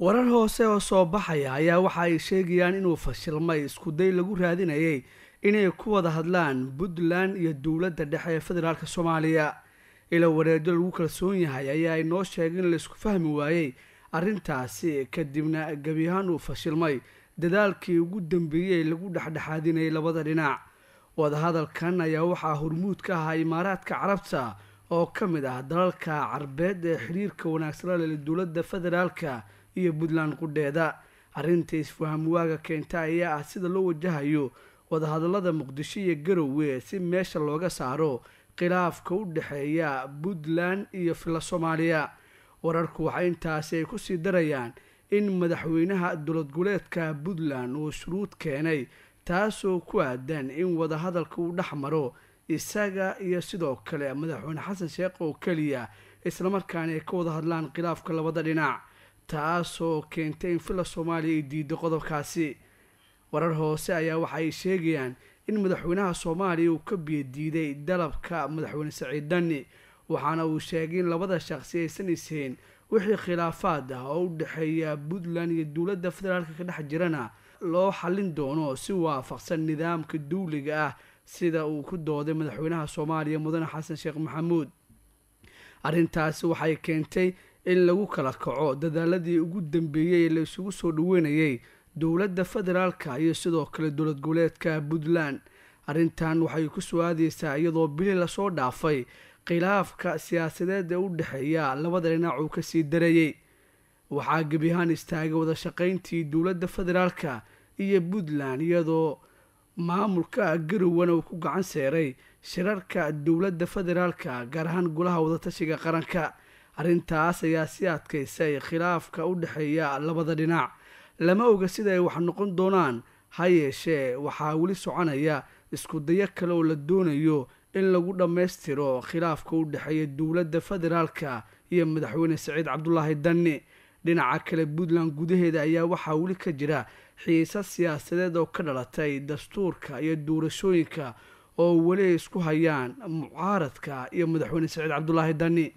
warar hoose oo soo baxaya ayaa waxa ay sheegayaan inuu fashilmay iskuday lagu raadinayay inay ku wada hadlaan puntland iyo dowladda dhexe ee federaalk soomaaliya ilo wareejo lagu kalsoon yahay ayaa ay noo sheegay in laisku fahmi waayey arrintaasi kadibna gebi ahaan uu fashilmay dadaalkii ugu dambeeyey lagu dhexdhexaadinayay labada dhinac wadahadalkan ayaa waxaa hormuud ka ahaa imaaraadka carabta oo ka mid ah dalalka carbeed ee xiriirka wanaagsan la dowladda federaalka iyo puntland qudheeda arrinta isfahamwaaga keenta ayaa ah sida loo wajahayo wadahadallada muqdisho iyo garowe si meesha looga saaro khilaafka u dhexeeya puntland iyo filla soomaaliya wararku waxa intaasi ay ku sii darayaan in madaxweynaha dowlad goboleedka puntland uu shuruud keenay taasoo ku aadan in wadahadalka uu dhex maro isaga iyo sidoo kale madaxweyne xasan sheekh oo keliya islamarkaana ay ka wada hadlaan khilaafka labada dhinac taasoo keentay in filla soomaaliya ay diiday qodobkaasi warar hoose ayaa waxa ay sheegayaan in madaxweynaha soomaaliya uu ka biyadiiday dalabka madaxweyne saciid dani waxaana uu sheegay in labada shaqsi aysan ishayn wixii khilaafaad ah oo u dhexeeya puntland iyo dowladda federaalka ka dhex jirana loo xallin doono si waafaqsan nidaamka duuliga ah sida uu ku dooday madaxweynaha soomaaliya mudane xasan sheekh maxamuud arrintaasi waxay keentay in lagu kala kaco dadaaladii ugu dambeeyey ee la isugu soo dhoweynayay dowladda federaalka iyo sidoo kale dowlad goboleedka puntland arrintan waxay ku soo aadeysaa iyadoo bili lasoo dhaafay khilaafka siyaasadeed ee u dhexeeya labada dhinac uu kasii dareeyey waxaa gebi ahaan istaagay wada shaqayntii dowladda federaalka iyo puntland iyadoo maamulka garowana uu ku gacan seeray shirarka dowladda federaalka gaar ahaan golaha wadatashiga qaranka arrintaas ayaa si adkaysay khilaafka u dhexeeya labada dhinac lama oga sida ay wax noqon doonaan ha yeeshee waxaa weli soconaya iskudayo kale oo la doonayo in lagu dhammaystiro khilaafka u dhexeeya dowladda federaalka iyo madaxweyne saciid cabdulaahi danni dhinaca kale puntland gudaheeda ayaa waxaa weli ka jira xiisad siyaasadeed oo ka dhalatay dastuurka iyo doorashooyinka oo weli ay isku hayaan mucaaradka iyo madaxweyne saciid cabdulaahi danni